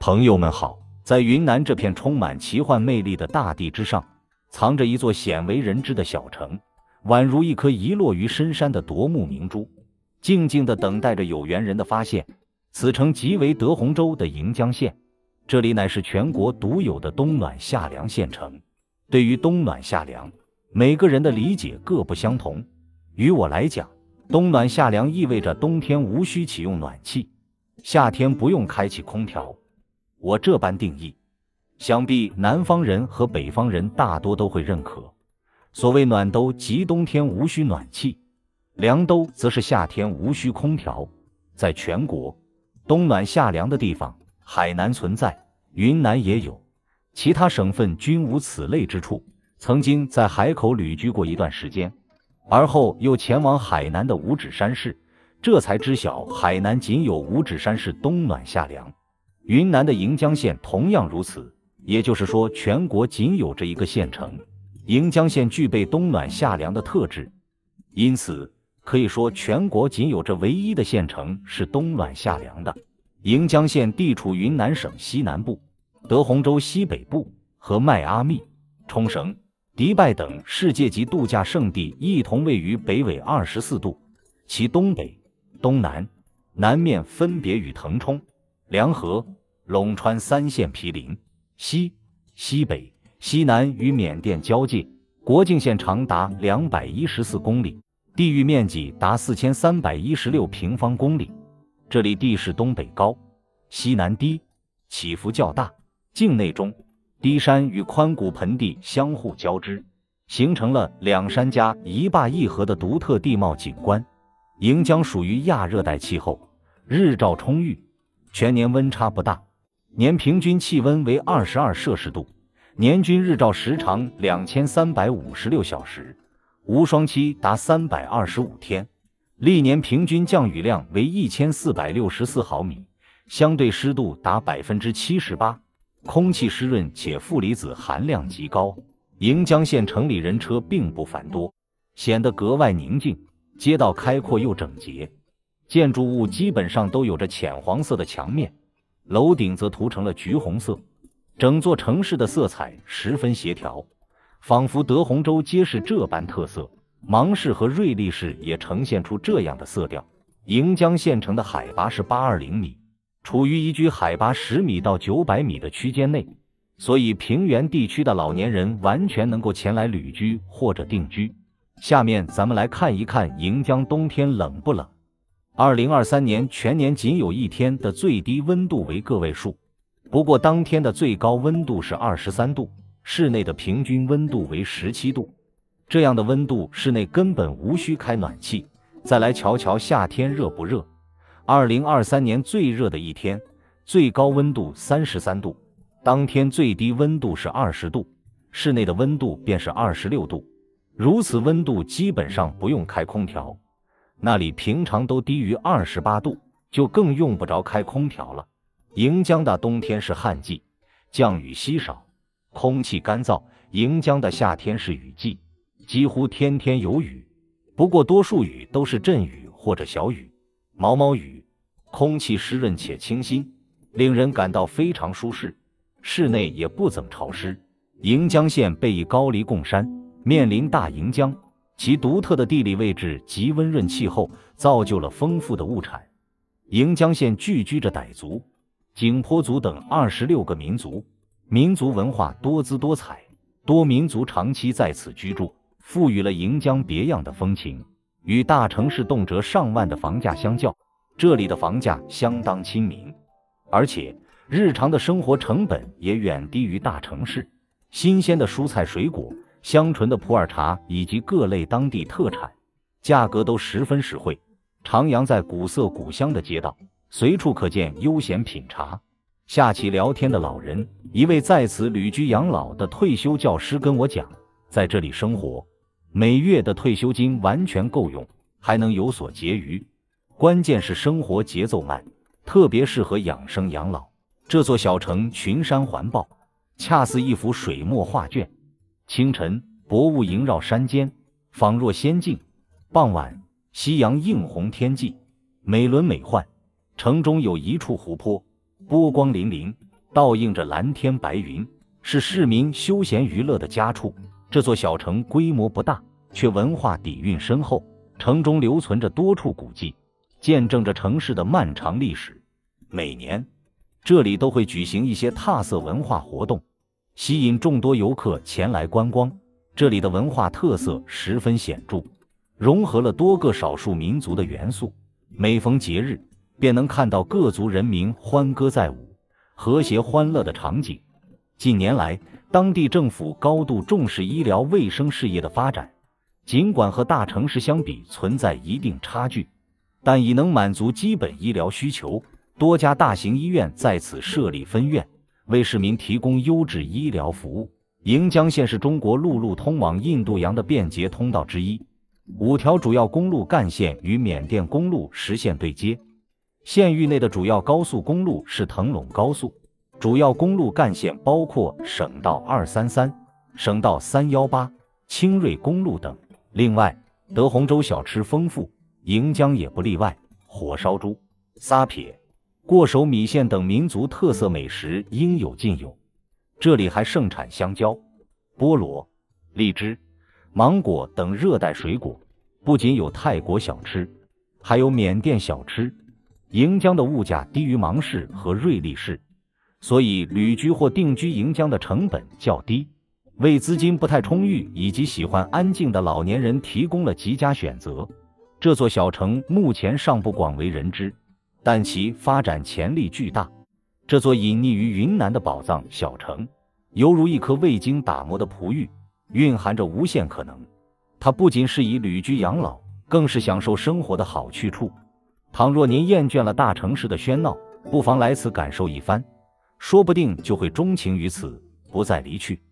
朋友们好，在云南这片充满奇幻魅力的大地之上，藏着一座鲜为人知的小城，宛如一颗遗落于深山的夺目明珠，静静地等待着有缘人的发现。此城即为德宏州的盈江县，这里乃是全国独有的冬暖夏凉县城。对于冬暖夏凉，每个人的理解各不相同。于我来讲，冬暖夏凉意味着冬天无需启用暖气，夏天不用开启空调。我这般定义，想必南方人和北方人大多都会认可。所谓暖冬即冬天无需暖气；凉都，则是夏天无需空调。在全国，冬暖夏凉的地方，海南存在，云南也有，其他省份均无此类之处。曾经在海口旅居过一段时间，而后又前往海南的五指山市，这才知晓海南仅有五指山市冬暖夏凉。云南的盈江县同样如此，也就是说，全国仅有这一个县城，盈江县具备冬暖夏凉的特质，因此可以说，全国仅有这唯一的县城是冬暖夏凉的。盈江县地处云南省西南部，德宏州西北部，和迈阿密、冲绳、迪拜等世界级度假胜地一同位于北纬二十四度，其东北、东南、南面分别与腾冲。梁河、陇川三县毗邻，西、西北、西南与缅甸交界，国境线长达两百一十四公里，地域面积达四千三百一十六平方公里。这里地势东北高、西南低，起伏较大，境内中低山与宽谷盆地相互交织，形成了两山加一坝一河的独特地貌景观。盈江属于亚热带气候，日照充裕。全年温差不大，年平均气温为二十二摄氏度，年均日照时长两千三百五十六小时，无霜期达三百二十五天，历年平均降雨量为一千四百六十四毫米，相对湿度达百分之七十八，空气湿润且负离子含量极高。盈江县城里人车并不繁多，显得格外宁静，街道开阔又整洁。建筑物基本上都有着浅黄色的墙面，楼顶则涂成了橘红色，整座城市的色彩十分协调，仿佛德宏州皆是这般特色。芒市和瑞丽市也呈现出这样的色调。盈江县城的海拔是八二零米，处于宜居海拔十米到九百米的区间内，所以平原地区的老年人完全能够前来旅居或者定居。下面咱们来看一看盈江冬天冷不冷。二零二三年全年仅有一天的最低温度为个位数，不过当天的最高温度是二十三度，室内的平均温度为十七度，这样的温度室内根本无需开暖气。再来瞧瞧夏天热不热？二零二三年最热的一天，最高温度三十三度，当天最低温度是二十度，室内的温度便是二十六度，如此温度基本上不用开空调。那里平常都低于二十八度，就更用不着开空调了。盈江的冬天是旱季，降雨稀少，空气干燥；盈江的夏天是雨季，几乎天天有雨，不过多数雨都是阵雨或者小雨、毛毛雨，空气湿润且清新，令人感到非常舒适，室内也不怎么潮湿。盈江县背倚高黎贡山，面临大盈江。其独特的地理位置及温润气候，造就了丰富的物产。盈江县聚居着傣族、景颇族等二十六个民族，民族文化多姿多彩。多民族长期在此居住，赋予了盈江别样的风情。与大城市动辄上万的房价相较，这里的房价相当亲民，而且日常的生活成本也远低于大城市。新鲜的蔬菜水果。香醇的普洱茶以及各类当地特产，价格都十分实惠。徜徉在古色古香的街道，随处可见悠闲品茶、下棋、聊天的老人。一位在此旅居养老的退休教师跟我讲，在这里生活，每月的退休金完全够用，还能有所结余。关键是生活节奏慢，特别适合养生养老。这座小城群山环抱，恰似一幅水墨画卷。清晨，薄雾萦绕山间，仿若仙境；傍晚，夕阳映红天际，美轮美奂。城中有一处湖泊，波光粼粼，倒映着蓝天白云，是市民休闲娱乐的佳处。这座小城规模不大，却文化底蕴深厚，城中留存着多处古迹，见证着城市的漫长历史。每年，这里都会举行一些踏色文化活动。吸引众多游客前来观光，这里的文化特色十分显著，融合了多个少数民族的元素。每逢节日，便能看到各族人民欢歌载舞、和谐欢乐的场景。近年来，当地政府高度重视医疗卫生事业的发展，尽管和大城市相比存在一定差距，但已能满足基本医疗需求。多家大型医院在此设立分院。为市民提供优质医疗服务。盈江县是中国陆路通往印度洋的便捷通道之一，五条主要公路干线与缅甸公路实现对接。县域内的主要高速公路是腾陇高速，主要公路干线包括省道二三三、省道三幺八、青瑞公路等。另外，德宏州小吃丰富，盈江也不例外，火烧猪撒撇。过手米线等民族特色美食应有尽有，这里还盛产香蕉、菠萝、荔枝、芒果等热带水果。不仅有泰国小吃，还有缅甸小吃。盈江的物价低于芒市和瑞丽市，所以旅居或定居盈江的成本较低，为资金不太充裕以及喜欢安静的老年人提供了极佳选择。这座小城目前尚不广为人知。但其发展潜力巨大，这座隐匿于云南的宝藏小城，犹如一颗未经打磨的璞玉，蕴含着无限可能。它不仅是以旅居养老，更是享受生活的好去处。倘若您厌倦了大城市的喧闹，不妨来此感受一番，说不定就会钟情于此，不再离去。